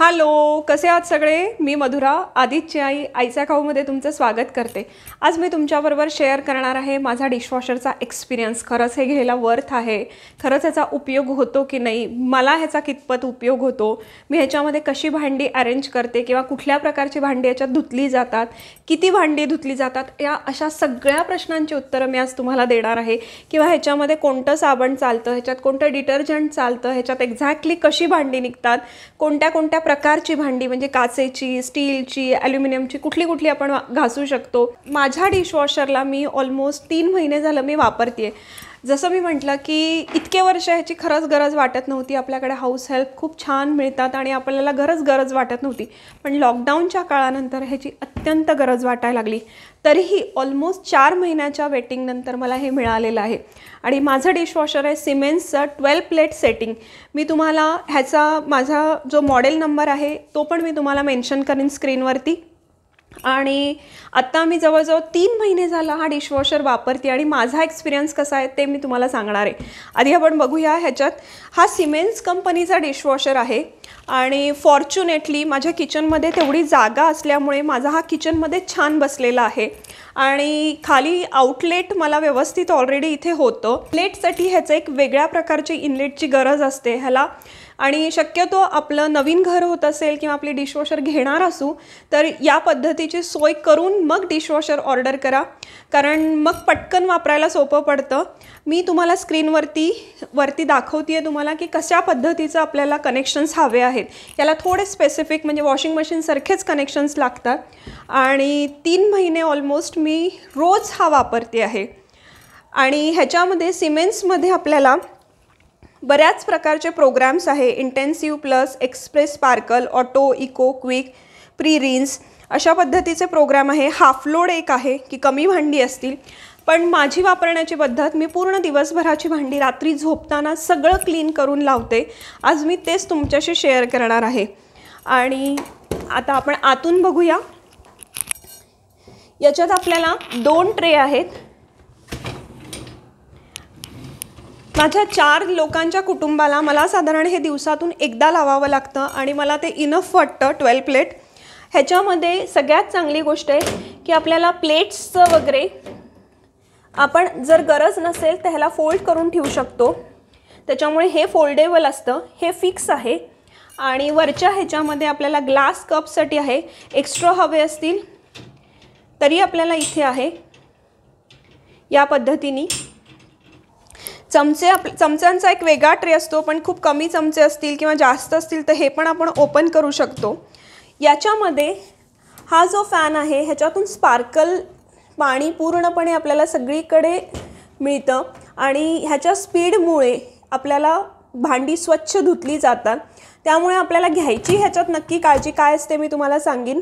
hello कसे आहात सगळे मी मधुरा आदित्य आई आईचा खाऊमध्ये तुमचं स्वागत करते आज मी तुमच्याबरोबर शेअर करणार आहे माझा डिशवॉशरचा एक्सपिरियन्स खरंच हे घ्यायला वर्थ आहे खरंच ह्याचा उपयोग होतो की नाही मला ह्याचा कितपत उपयोग होतो मी ह्याच्यामध्ये कशी भांडी अरेंज करते किंवा कुठल्या प्रकारची भांडी ह्याच्यात धुतली जातात किती भांडी धुतली जातात या अशा सगळ्या प्रश्नांची उत्तरं मी आज तुम्हाला देणार आहे किंवा ह्याच्यामध्ये कोणतं साबण चालतं ह्याच्यात कोणतं डिटर्जंट चालतं ह्याच्यात एक्झॅक्टली कशी भांडी निघतात कोणत्या कोणत्या प्रकारची भांडी म्हणजे काचेची स्टीलची ॲल्युमिनियमची कुठली कुठली आपण घासू शकतो माझ्या डिशवॉशरला मी ऑलमोस्ट तीन महिने झालं मी वापरते जसं मी म्हटलं की इतके वर्ष ह्याची खरंच गरज वाटत नव्हती आपल्याकडे हाऊस हेल्प खूप छान मिळतात आणि आपल्याला गरज गरज वाटत नव्हती पण लॉकडाऊनच्या काळानंतर ह्याची अत्यंत गरज वाटायला लागली तरीही ऑलमोस्ट चार महिन्याच्या वेटिंगनंतर मला हे मिळालेलं आहे आणि माझं डिशवॉशर आहे सिमेंट्सचं ट्वेल्व प्लेट सेटिंग मी तुम्हाला ह्याचा माझा जो मॉडेल नंबर आहे तो पण मी तुम्हाला मेन्शन करेन स्क्रीनवरती आणि आत्ता मी जवळजवळ तीन महिने झाला हा डिशवॉशर वापरते आणि माझा एक्सपिरियन्स कसा आहे ते मी तुम्हाला सांगणार आहे आधी आपण बघूया ह्याच्यात हा सिमेन्स कंपनीचा डिशवॉशर आहे आणि फॉर्च्युनेटली माझ्या किचनमध्ये तेवढी जागा असल्यामुळे माझा हा किचनमध्ये छान बसलेला आहे आणि खाली आउटलेट मला व्यवस्थित ऑलरेडी इथे होतं प्लेटसाठी ह्याचं एक वेगळ्या प्रकारची इनलेटची गरज असते ह्याला आणि शक्यतो आपलं नवीन घर होत असेल किंवा आपली डिशवॉशर घेणार असू तर या पद्धतीची सोय करून मग डिशवॉशर ऑर्डर करा कारण मग पटकन वापरायला सोपं पडतं मी तुम्हाला स्क्रीनवरती वरती दाखवते आहे तुम्हाला की कशा पद्धतीचं आपल्याला कनेक्शन्स हवे आहेत याला थोडे स्पेसिफिक म्हणजे वॉशिंग मशीनसारखेच कनेक्शन्स लागतात आणि तीन महिने ऑलमोस्ट मी रोज हा वापरते आहे आणि ह्याच्यामध्ये सिमेंट्समध्ये आपल्याला बऱ्याच प्रकारचे प्रोग्राम्स आहे intensive plus express sparkle auto eco quick pre rinse अशा पद्धतीचे प्रोग्राम आहे हाफ लोड एक आहे की कमी भांडी असतील पण माझी वापरण्याची पद्धत मी पूर्ण दिवसभराची भांडी रात्री झोपताना सगळं क्लीन करून लावते आज मी तेच तुमच्याशी शेअर करणार आहे आणि आता आपण आतून बघूया याच्यात आपल्याला दोन ट्रे आहेत माझ्या चार लोकांच्या कुटुंबाला मला साधारण हे दिवसातून एकदा लावावं लागतं आणि मला ते इनफ वाटतं ट्वेल्व प्लेट ह्याच्यामध्ये सगळ्यात चांगली गोष्ट आहे की आपल्याला प्लेट्सचं वगैरे आपण जर गरज नसेल तर ह्याला फोल्ड करून ठेवू शकतो त्याच्यामुळे हे फोल्डेबल असतं हे फिक्स आहे आणि वरच्या ह्याच्यामध्ये आपल्याला ग्लास कपसाठी आहे एक्स्ट्रा हवे असतील तरी आपल्याला इथे आहे या पद्धतीने चमचे आप चमच्यांचा एक वेगळा ट्रे असतो पण खूप कमी चमचे असतील किंवा जास्त असतील तर हे पण आपण ओपन करू शकतो याच्यामध्ये हा जो फॅन आहे ह्याच्यातून स्पार्कल पाणी पूर्णपणे आपल्याला सगळीकडे मिळतं आणि ह्याच्या स्पीडमुळे आपल्याला भांडी स्वच्छ धुतली जातात त्यामुळे आपल्याला घ्यायची ह्याच्यात नक्की काळजी काय असते मी तुम्हाला सांगेन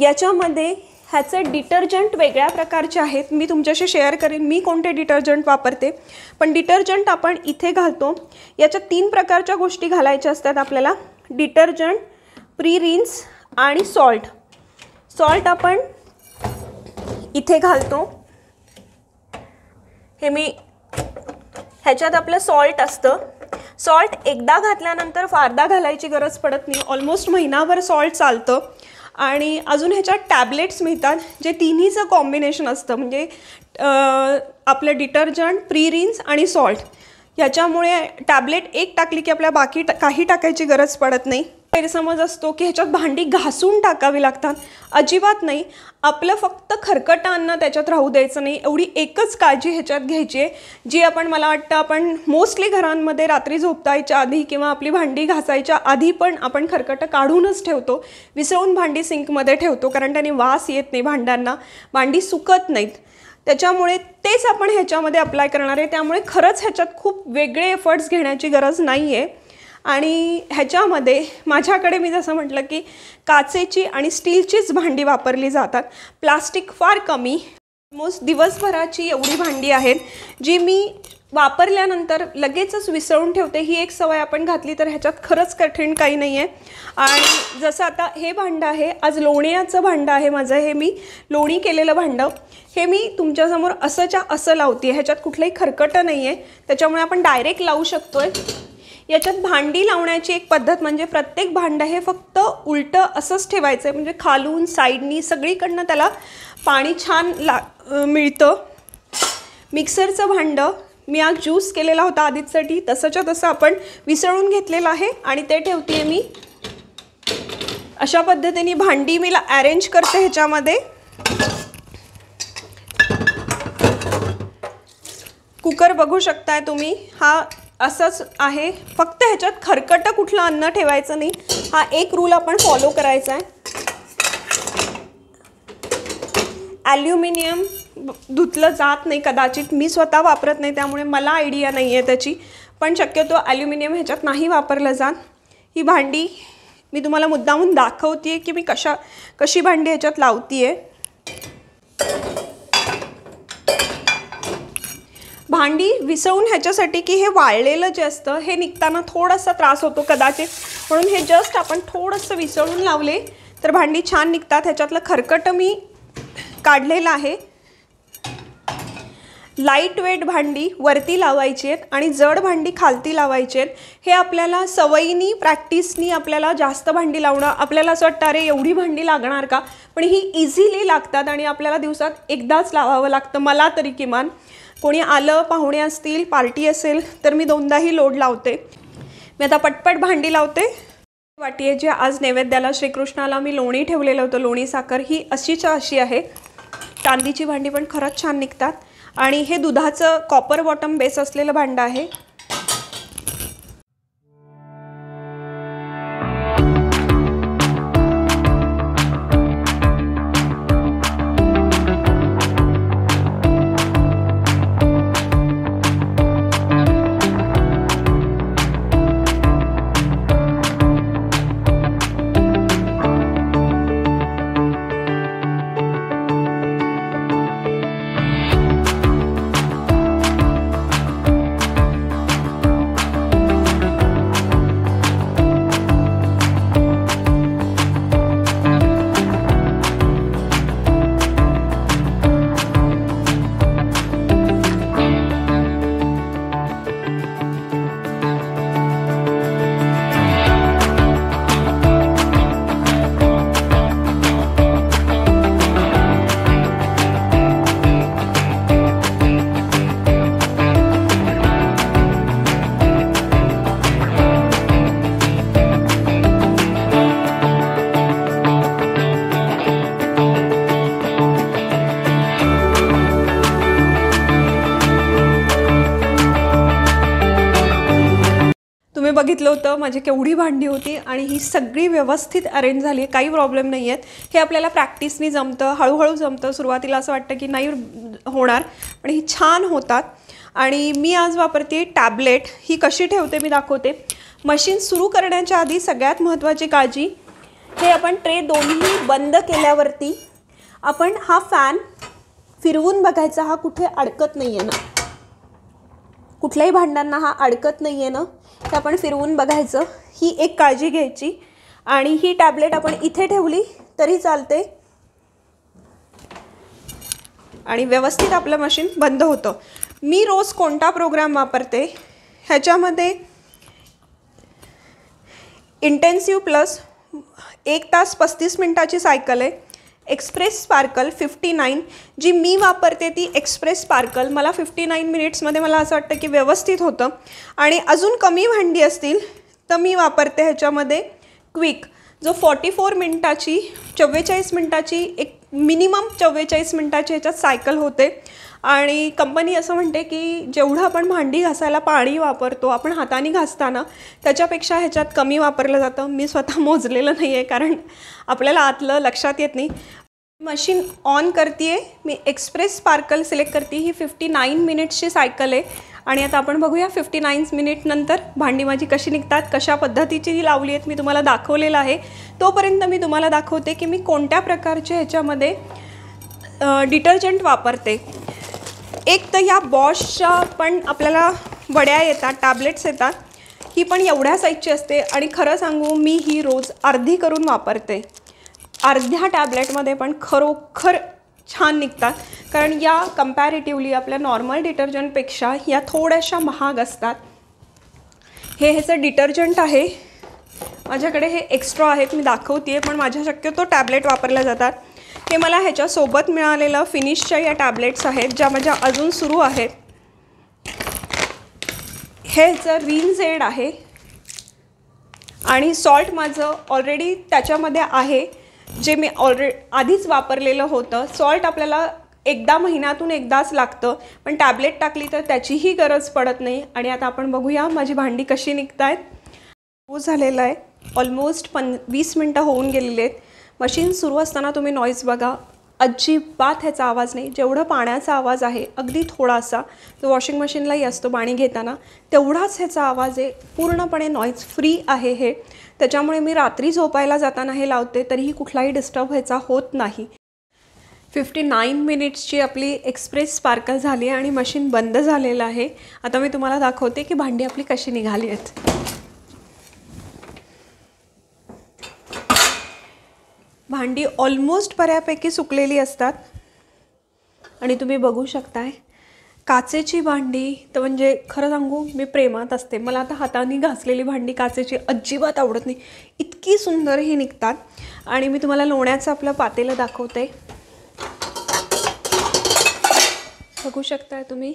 याच्यामध्ये ह्याचे डिटर्जंट वेगळ्या प्रकारचे आहेत मी तुमच्याशी शेअर करेन मी कोणते डिटर्जंट वापरते पण डिटर्जंट आपण इथे घालतो याच्या तीन प्रकारच्या गोष्टी घालायच्या असतात आपल्याला डिटर्जंट प्री रिन्स आणि सॉल्ट सॉल्ट आपण इथे घालतो हे मी ह्याच्यात आपलं सॉल्ट असतं सॉल्ट एकदा घातल्यानंतर फारदा घालायची गरज पडत नाही ऑलमोस्ट महिनाभर सॉल्ट चालतं आणि अजून ह्याच्यात टॅबलेट्स मिळतात जे तिन्हीचं कॉम्बिनेशन असतं म्हणजे आपलं डिटर्जंट प्रीरिन्स आणि सॉल्ट ह्याच्यामुळे टॅबलेट एक टाकली की आपल्या बाकी काही टाकायची गरज पडत नाही गैरसमज असतो की ह्याच्यात भांडी घासून टाकावी लागतात अजिबात नाही आपलं फक्त खरकट अन्न त्याच्यात राहू द्यायचं नाही एवढी एकच काळजी ह्याच्यात घ्यायची आहे जी आपण मला वाटतं आपण मोस्टली घरांमध्ये रात्री झोपतायच्या आधी किंवा आपली भांडी घासायच्या आधी पण आपण खरकटं काढूनच ठेवतो विसळून भांडी सिंकमध्ये ठेवतो कारण त्याने वास येत नाही भांड्यांना भांडी सुकत नाहीत त्याच्यामुळे तेच आपण ह्याच्यामध्ये अप्लाय करणार आहे त्यामुळे खरंच ह्याच्यात खूप वेगळे एफर्ट्स घेण्याची गरज नाही आहे आणि ह्याच्यामध्ये माझ्याकडे मी जसं म्हटलं की काचेची आणि स्टीलचीच भांडी वापरली जातात प्लास्टिक फार कमी ऑलमोस्ट दिवसभराची एवढी भांडी आहेत जी मी वापरल्यानंतर लगेचच विसळून ठेवते ही एक सवय आपण घातली तर ह्याच्यात खरंच कठीण काही नाही आहे आणि जसं आता हे भांडं आहे आज लोण्याचं भांडं आहे माझं हे मी लोणी केलेलं भांडं हे मी तुमच्यासमोर असंच्या असं लावते ह्याच्यात कुठलंही खरकटं नाही आहे त्याच्यामुळे आपण डायरेक्ट लावू शकतो आहे याच्यात भांडी लावण्याची एक पद्धत म्हणजे प्रत्येक भांडं हे फक्त उलटं असंच ठेवायचं आहे म्हणजे खालून साईडनी सगळीकडनं त्याला पाणी छान ला मिळतं मिक्सरचं भांडं मी आज ज्यूस केलेला होता आधीचसाठी तसंच्या तसं आपण विसळून घेतलेलं आहे आणि ते ठेवते मी अशा पद्धतीने भांडी मी अरेंज करते ह्याच्यामध्ये कुकर बघू शकताय तुम्ही हा असंच आहे फक्त ह्याच्यात खरकट कुठलं अन्न ठेवायचं नाही हा एक रूल आपण फॉलो करायचा आहे ॲल्युमिनियम धुतलं जात नाही कदाचित मी स्वतः वापरत नाही त्यामुळे मला आयडिया नाही आहे त्याची पण शक्यतो ॲल्युमिनियम ह्याच्यात नाही वापरलं जात ही भांडी मी तुम्हाला मुद्दामून दाखवते की मी कशा कशी भांडी ह्याच्यात लावते आहे भांडी विसळून ह्याच्यासाठी की हे वाळलेलं जे असतं हे निघताना थोडासा त्रास होतो कदाचित म्हणून हे जस्ट आपण थोडंसं विसळून लावले तर भांडी छान निघतात ह्याच्यातलं खरकट मी काढलेलं आहे लाईट वेट भांडी वरती लावायची आहेत आणि जड भांडी खालती लावायची आहेत हे आपल्याला सवयीनी प्रॅक्टिसनी आपल्याला जास्त भांडी लावणं आपल्याला असं वाटतं अरे एवढी भांडी लागणार का पण ही इझिली लागतात आणि आपल्याला दिवसात एकदाच लावावं लागतं मला तरी किमान कोणी आलं पाहुणे असतील पार्टी असेल तर मी दोनदाही लोड लावते मी आता पटपट भांडी लावते वाटी जे आज नैवेद्याला श्रीकृष्णाला मी लोणी ठेवलेलं होतं लोणी साखर ही अशीच्या अशी आहे तांदीची भांडी पण खरंच छान निघतात आणि हे दुधाचं कॉपर बॉटम बेस असलेलं भांडं आहे बघितलं होतं माझी केवढी भांडी होती आणि ही सगळी व्यवस्थित अरेंज झाली आहे काही प्रॉब्लेम नाही आहेत हे आपल्याला प्रॅक्टिसनी जमतं हळूहळू जमतं सुरुवातीला असं वाटतं की नाही होणार पण ही छान होतात आणि मी आज वापरते टॅबलेट ही कशी ठेवते मी दाखवते मशीन सुरू करण्याच्या आधी सगळ्यात महत्त्वाची काळजी हे आपण ट्रे दोन्ही बंद केल्यावरती आपण हा फॅन फिरवून बघायचा हा कुठे अडकत नाही आहे ना कुठल्याही भांड्यांना हा अडकत नाही आहे ना तर आपण फिरवून बघायचं ही एक काळजी घ्यायची आणि ही टॅबलेट आपण इथे ठेवली तरी चालते आणि व्यवस्थित आपलं मशीन बंद होतं मी रोज कोणता प्रोग्राम वापरते ह्याच्यामध्ये इंटेन्सिव्ह प्लस एक तास पस्तीस मिनटाची सायकल आहे एक्सप्रेस स्पार्कल फिफ्टी नाईन जी मी वापरते ती एक्सप्रेस स्पार्कल मला फिफ्टी नाईन मिनिट्समध्ये मला असं वाटतं की व्यवस्थित होतं आणि अजून कमी भांडी असतील तर मी वापरते ह्याच्यामध्ये क्विक जो फॉर्टी फोर मिनटाची चव्वेचाळीस मिनटाची एक मिनिमम चव्वेचाळीस मिनटाची ह्याच्यात सायकल होते आणि कंपनी असं म्हणते की जेवढं आपण भांडी घासायला पाणी वापरतो आपण हाताने घासताना त्याच्यापेक्षा ह्याच्यात कमी वापरलं जातं मी स्वतः मोजलेलं नाही आहे कारण आपल्याला आतलं लक्षात येत नाही मशीन ऑन करते मी एक्सप्रेस स्पार्कल सिलेक्ट करते ही फिफ्टी नाईन मिनिट्सची सायकल आहे आणि आता आपण बघूया फिफ्टी नाईन मिनिटनंतर भांडी माझी कशी निघतात कशा पद्धतीची ही लावली आहेत मी तुम्हाला दाखवलेलं आहे तोपर्यंत मी तुम्हाला दाखवते की मी कोणत्या प्रकारचे ह्याच्यामध्ये डिटर्जंट वापरते एक तर या बॉशच्या पण आपल्याला वड्या येतात टॅबलेट्स येतात ही पण एवढ्या साईजची असते आणि खरं सांगू मी ही रोज अर्धी करून वापरते अर्ध्या टॅबलेटमध्ये पण खरोखर छान निघतात कारण या कंपॅरेटिवली आपल्या नॉर्मल डिटर्जंटपेक्षा या थोड्याशा महाग असतात हे ह्याचं डिटर्जंट आहे माझ्याकडे हे एक्स्ट्रा आहेत मी दाखवते आहे पण माझ्या शक्यतो टॅबलेट वापरल्या जातात हे मला ह्याच्यासोबत मिळालेलं फिनिशच्या या टॅबलेट्स आहेत ज्या माझ्या अजून सुरू आहेत हे जर रिन झेड आहे आणि सॉल्ट माझं ऑलरेडी त्याच्यामध्ये आहे जे मी ऑलरे आधीच वापरलेलं होतं सॉल्ट आपल्याला एकदा महिन्यातून एकदाच लागतं पण टॅबलेट टाकली तर त्याचीही गरज पडत नाही आणि आता आपण बघूया माझी भांडी कशी निघत आहेत हो झालेलं आहे ऑलमोस्ट पन वीस मिनटं होऊन गेलेली आहेत मशीन सुरू असताना तुम्ही नॉईज बघा अजिबात ह्याचा आवाज नाही जेवढं पाण्याचा आवाज आहे अगदी थोडासा तो वॉशिंग मशीनलाही असतो पाणी घेताना तेवढाच ह्याचा आवाज आहे पूर्णपणे नॉईज फ्री आहे हे त्याच्यामुळे मी रात्री झोपायला जाताना हे लावते तरीही कुठलाही डिस्टर्ब ह्याचा होत नाही फिफ्टी नाईन मिनिट्सची आपली एक्सप्रेस स्पार्कल झाली आहे आणि मशीन बंद झालेलं आहे आता मी तुम्हाला दाखवते की भांडी आपली कशी निघाली आहेत भांडी ऑलमोस्ट बऱ्यापैकी सुकलेली असतात आणि तुम्ही बघू शकताय काचेची भांडी तर म्हणजे खरं सांगू मी प्रेमात असते मला आता हाताने घासलेली भांडी काचेची अजिबात आवडत नाही इतकी सुंदर ही निघतात आणि मी तुम्हाला लोण्याचं आपलं पातेलं दाखवते बघू शकताय तुम्ही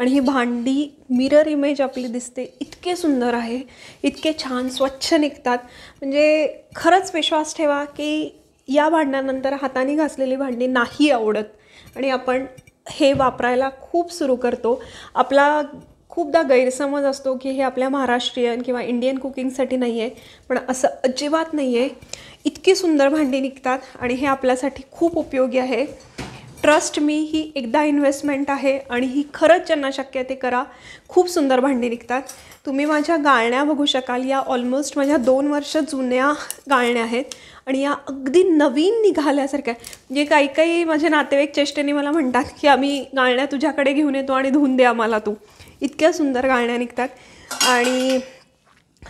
आणि ही भांडी मिरर इमेज आपली दिसते इतके सुंदर आहे इतके छान स्वच्छ निघतात म्हणजे खरंच विश्वास ठेवा की या भांड्यानंतर हाताने घासलेली भांडी नाही आवडत आणि आपण हे वापरायला खूप सुरू करतो आपला खूपदा गैरसमज असतो की हे आपल्या महाराष्ट्रीयन किंवा इंडियन कुकिंगसाठी नाही आहे पण असं अजिबात नाही आहे इतकी सुंदर भांडी निघतात आणि हे आपल्यासाठी खूप उपयोगी आहे ट्रस्ट मी ही एकदा इन्व्हेस्टमेंट आहे आणि ही खरंच ज्यांना शक्य आहे ते करा खूप सुंदर भांडी निघतात तुम्ही माझ्या गाळण्या बघू शकाल या ऑलमोस्ट माझ्या दोन वर्ष जुन्या गाळण्या आहेत आणि या अगदी नवीन निघाल्यासारख्या जे काही काही माझे नातेवाईक चेष्टेने मला म्हणतात की आम्ही गाळण्या तुझ्याकडे घेऊन येतो आणि धुवून दे आम्हाला तू इतक्या सुंदर गाळण्या निघतात आणि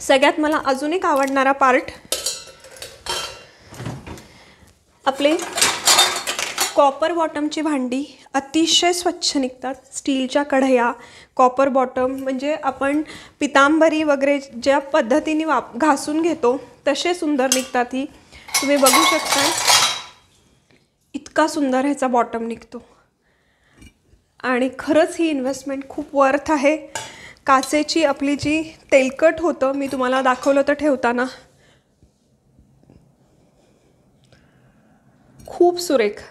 सगळ्यात मला अजून एक आवडणारा पार्ट आपले कॉपर बॉटमची भांडी अतिशय स्वच्छ निघतात स्टीलच्या कढया कॉपर बॉटम म्हणजे आपण पितांबरी वगैरे ज्या पद्धतीने वाप घासून घेतो तसे सुंदर निघतात ही तुम्ही बघू शकता इतका सुंदर ह्याचा बॉटम निघतो आणि खरंच ही इन्व्हेस्टमेंट खूप वर्थ आहे काचेची आपली जी तेलकट होतं मी तुम्हाला दाखवलं तर ठेवताना खूप सुरेख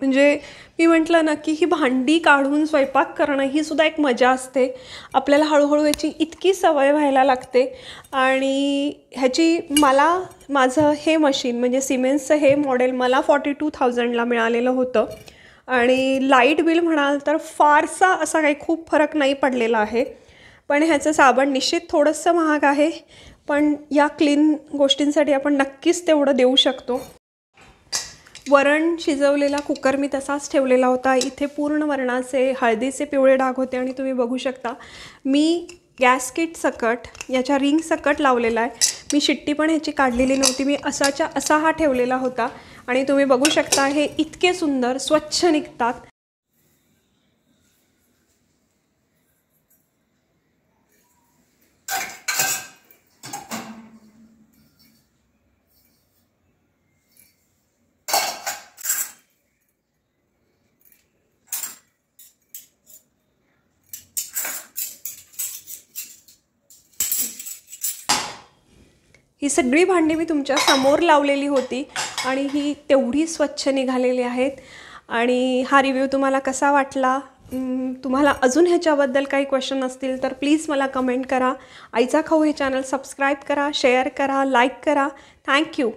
म्हणजे मी म्हटलं ना की ही भांडी काढून स्वयंपाक करणं ही सुद्धा एक मजा असते आपल्याला हळूहळू याची इतकी सवय व्हायला लागते आणि ह्याची मला माझं हे मशीन म्हणजे सिमेंटचं हे मॉडेल मला फॉर्टी टू थाउजंडला मिळालेलं होतं आणि लाईट बिल म्हणाल तर फारसा असा काही खूप फरक नाही पडलेला आहे पण ह्याचं साबण निश्चित थोडंसं महाग आहे पण या क्लीन गोष्टींसाठी आपण नक्कीच तेवढं देऊ शकतो वरण शिजवलेला कुकर मी तसाच ठेवलेला होता इथे पूर्ण वरणाचे हळदीचे पिवळे डाग होते आणि तुम्ही बघू शकता मी गॅसकिट सकट याच्या रिंग सकट लावलेला आहे मी शिट्टी पण ह्याची काढलेली नव्हती मी असाच्या असा हा ठेवलेला होता आणि तुम्ही बघू शकता हे इतके सुंदर स्वच्छ निघतात ही सगळी भांडी मी तुमच्या समोर लावलेली होती आणि ही तेवढी स्वच्छ निघालेली आहेत आणि हा रिव्ह्यू तुम्हाला कसा वाटला तुम्हाला अजून ह्याच्याबद्दल काही क्वेश्चन असतील तर प्लीज मला कमेंट करा आईचा खाऊ हे चॅनल सबस्क्राईब करा शेअर करा लाईक करा थँक्यू